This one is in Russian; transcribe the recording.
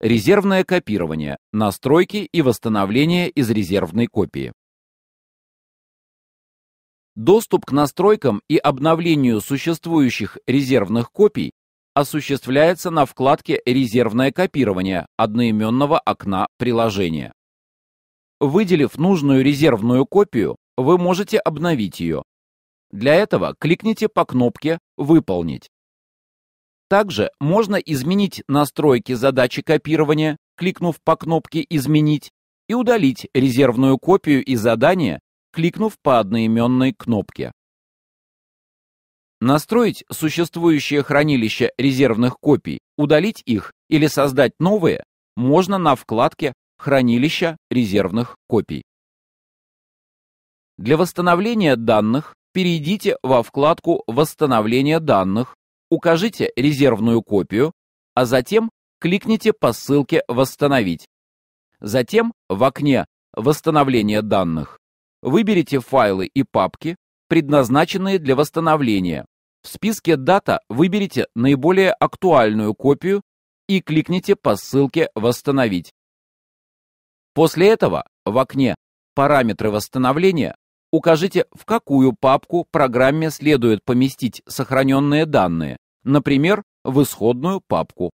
Резервное копирование, настройки и восстановление из резервной копии. Доступ к настройкам и обновлению существующих резервных копий осуществляется на вкладке «Резервное копирование» одноименного окна приложения. Выделив нужную резервную копию, вы можете обновить ее. Для этого кликните по кнопке «Выполнить». Также можно изменить настройки задачи копирования, кликнув по кнопке «Изменить», и удалить резервную копию из задания, кликнув по одноименной кнопке. Настроить существующее хранилище резервных копий, удалить их или создать новые можно на вкладке Хранилища резервных копий». Для восстановления данных перейдите во вкладку «Восстановление данных» укажите резервную копию, а затем кликните по ссылке «Восстановить». Затем в окне «Восстановление данных» выберите файлы и папки, предназначенные для восстановления. В списке «Дата» выберите наиболее актуальную копию и кликните по ссылке «Восстановить». После этого в окне «Параметры восстановления» Укажите, в какую папку программе следует поместить сохраненные данные, например, в исходную папку.